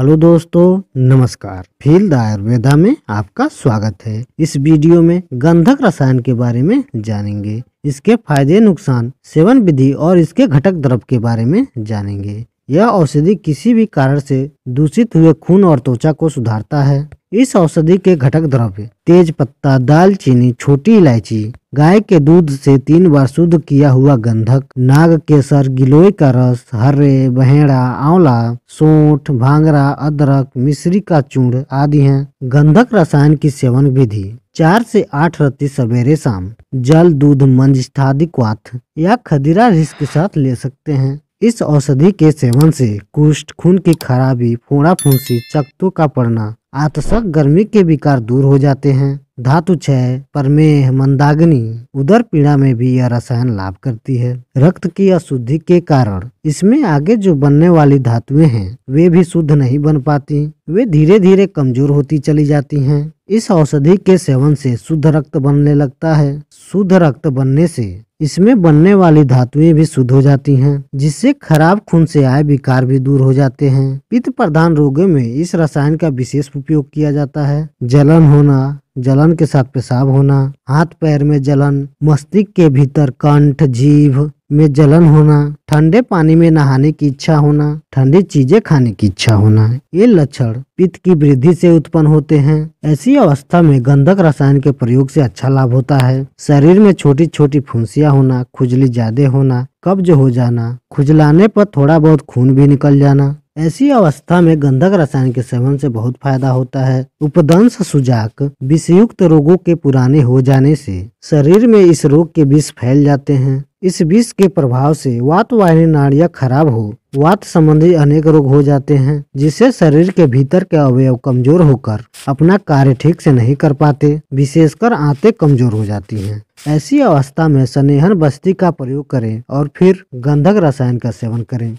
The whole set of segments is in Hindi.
हेलो दोस्तों नमस्कार फील्ड आयुर्वेदा में आपका स्वागत है इस वीडियो में गंधक रसायन के बारे में जानेंगे इसके फायदे नुकसान सेवन विधि और इसके घटक द्रव के बारे में जानेंगे यह औषधि किसी भी कारण से दूषित हुए खून और त्वचा को सुधारता है इस औषधि के घटक द्रव्य तेज पत्ता दालचीनी छोटी इलायची गाय के दूध से तीन बार शुद्ध किया हुआ गंधक नाग केसर गिलोय का रस हरे बहेड़ा आंवला सोठ भांगरा अदरक मिश्री का चूर्ण आदि हैं गंधक रसायन की सेवन विधि चार से आठ रत्ती सवेरे शाम जल दूध मंजिष्ठादि क्वाथ या खदीरा रिस के साथ ले सकते हैं इस औषधि के सेवन से कुष्ठ खून की खराबी फोड़ा फूसी चकतू का पड़ना आतशक गर्मी के विकार दूर हो जाते हैं धातु क्षय परमेह मंदाग्नि उदर पीड़ा में भी यह रसायन लाभ करती है रक्त की अशुद्धि के कारण इसमें आगे जो बनने वाली धातुएं हैं वे भी शुद्ध नहीं बन पाती वे धीरे धीरे कमजोर होती चली जाती हैं इस औषधि के सेवन से शुद्ध रक्त बनने लगता है शुद्ध रक्त बनने से इसमें बनने वाली धातुएं भी शुद्ध हो जाती हैं, जिससे खराब खून से आए विकार भी दूर हो जाते हैं पित्त प्रधान रोगों में इस रसायन का विशेष उपयोग किया जाता है जलन होना जलन के साथ पेशाब होना हाथ पैर में जलन मस्तिष्क के भीतर कंठ जीभ में जलन होना ठंडे पानी में नहाने की इच्छा होना ठंडी चीजें खाने की इच्छा होना ये लक्षण पित्त की वृद्धि से उत्पन्न होते हैं ऐसी अवस्था में गंधक रसायन के प्रयोग से अच्छा लाभ होता है शरीर में छोटी छोटी फुंसियाँ होना खुजली ज्यादा होना कब्ज हो जाना खुजलाने पर थोड़ा बहुत खून भी निकल जाना ऐसी अवस्था में गंधक रसायन के सेवन से बहुत फायदा होता है उपदंश सुजाक विषयुक्त रोगों के पुराने हो जाने से शरीर में इस रोग के विष फैल जाते हैं इस विष के प्रभाव से वात वाहिनी नाड़ियां खराब हो वात संबंधी अनेक रोग हो जाते हैं जिससे शरीर के भीतर के अवयव कमजोर होकर अपना कार्य ठीक से नहीं कर पाते विशेषकर आते कमजोर हो जाती हैं ऐसी अवस्था में स्नेहन बस्ती का प्रयोग करें और फिर गंधक रसायन का सेवन करें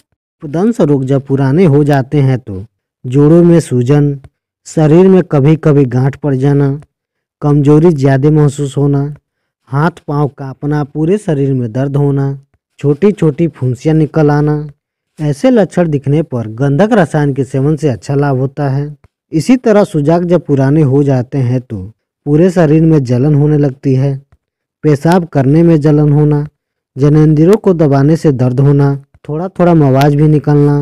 दंश रोग जब पुराने हो जाते हैं तो जोड़ों में सूजन शरीर में कभी कभी गांठ पड़ जाना कमजोरी ज़्यादा महसूस होना हाथ पांव कांपना पूरे शरीर में दर्द होना छोटी छोटी फुंसियाँ निकल आना ऐसे लक्षण दिखने पर गंधक रसायन के सेवन से अच्छा लाभ होता है इसी तरह सुजाक जब पुराने हो जाते हैं तो पूरे शरीर में जलन होने लगती है पेशाब करने में जलन होना जनेन्द्रियों को दबाने से दर्द होना थोड़ा थोड़ा मवाज भी निकलना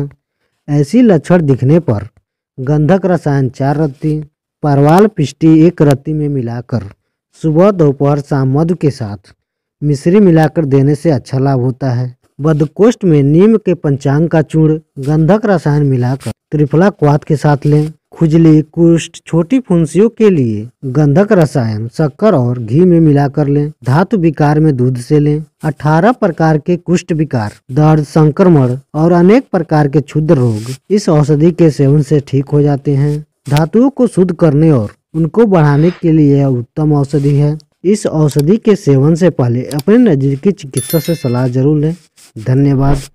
ऐसी लक्षण दिखने पर गंधक रसायन चार रत्ती परवाल पिष्टी एक रत्ती में मिलाकर सुबह दोपहर शाम मधु के साथ मिश्री मिलाकर देने से अच्छा लाभ होता है बदकोष्ठ में नीम के पंचांग का चूर्ण गंधक रसायन मिलाकर त्रिफला क्वाद के साथ लें खुजली कुष्ठ छोटी फुंसियों के लिए गंधक रसायन शक्कर और घी में मिलाकर लें धातु विकार में दूध से लें 18 प्रकार के कुष्ठ विकार दर्द संक्रमण और अनेक प्रकार के क्षुद्र रोग इस औषधि के सेवन से ठीक हो जाते हैं धातुओं को शुद्ध करने और उनको बढ़ाने के लिए उत्तम औषधि है इस औषधि के सेवन से पहले अपने नजदीकी चिकित्सा से सलाह जरूर लें धन्यवाद